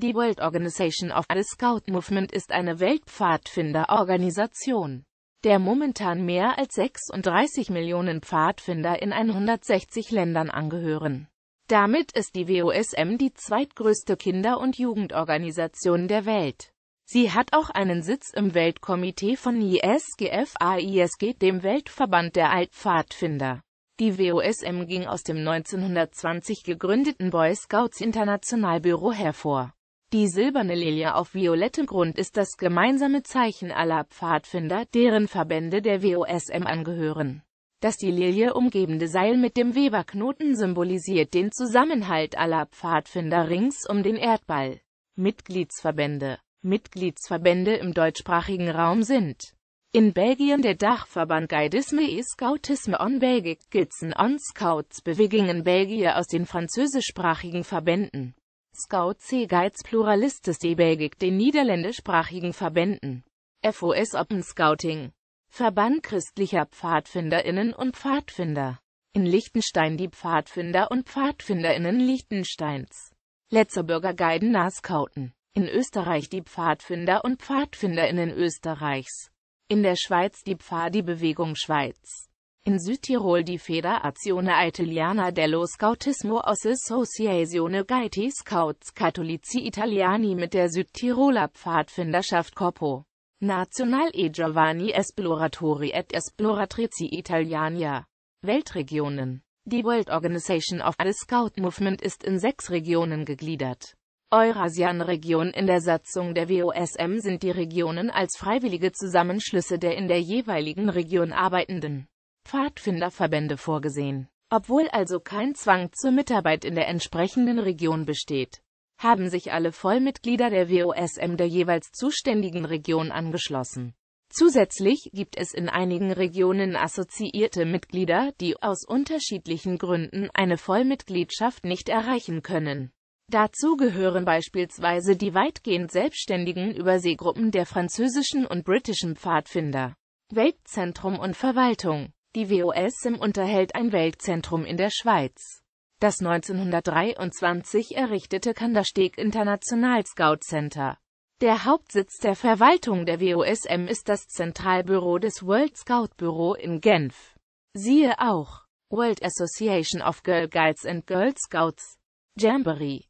Die World Organization of the Scout Movement ist eine Weltpfadfinderorganisation, der momentan mehr als 36 Millionen Pfadfinder in 160 Ländern angehören. Damit ist die WOSM die zweitgrößte Kinder- und Jugendorganisation der Welt. Sie hat auch einen Sitz im Weltkomitee von ISGF-AISG, dem Weltverband der Altpfadfinder. Die WOSM ging aus dem 1920 gegründeten Boy Scouts International Büro hervor. Die silberne Lilie auf violettem Grund ist das gemeinsame Zeichen aller Pfadfinder, deren Verbände der WOSM angehören. Das die Lilie umgebende Seil mit dem Weberknoten symbolisiert den Zusammenhalt aller Pfadfinder rings um den Erdball. Mitgliedsverbände Mitgliedsverbände im deutschsprachigen Raum sind in Belgien der Dachverband Guidisme et Scoutisme en Belgique, Gitzen on Scouts Bewegungen Belgier aus den französischsprachigen Verbänden Scout-C-Guides Pluralistes Belgik den niederländischsprachigen Verbänden. FOS Open Scouting Verband christlicher Pfadfinderinnen und Pfadfinder. In Liechtenstein die Pfadfinder und Pfadfinderinnen Liechtensteins. Letzter Bürger Guiden Naskauten. In Österreich die Pfadfinder und Pfadfinderinnen Österreichs. In der Schweiz die Pfadi-Bewegung Schweiz. In Südtirol die Federazione Italiana dello Scoutismo aus Associazione Gaiti Scouts Cattolici Italiani mit der Südtiroler Pfadfinderschaft Corpo. Nazional e Giovani Esploratori et Esploratrici Italiania. Weltregionen Die World Organization of the Scout Movement ist in sechs Regionen gegliedert. Eurasian-Region in der Satzung der WOSM sind die Regionen als freiwillige Zusammenschlüsse der in der jeweiligen Region Arbeitenden. Pfadfinderverbände vorgesehen. Obwohl also kein Zwang zur Mitarbeit in der entsprechenden Region besteht, haben sich alle Vollmitglieder der WOSM der jeweils zuständigen Region angeschlossen. Zusätzlich gibt es in einigen Regionen assoziierte Mitglieder, die aus unterschiedlichen Gründen eine Vollmitgliedschaft nicht erreichen können. Dazu gehören beispielsweise die weitgehend selbstständigen Überseegruppen der französischen und britischen Pfadfinder, Weltzentrum und Verwaltung, die WOSM unterhält ein Weltzentrum in der Schweiz. Das 1923 errichtete Kandersteg International Scout Center. Der Hauptsitz der Verwaltung der WOSM ist das Zentralbüro des World Scout Büro in Genf. Siehe auch World Association of Girl Guides and Girl Scouts Jamboree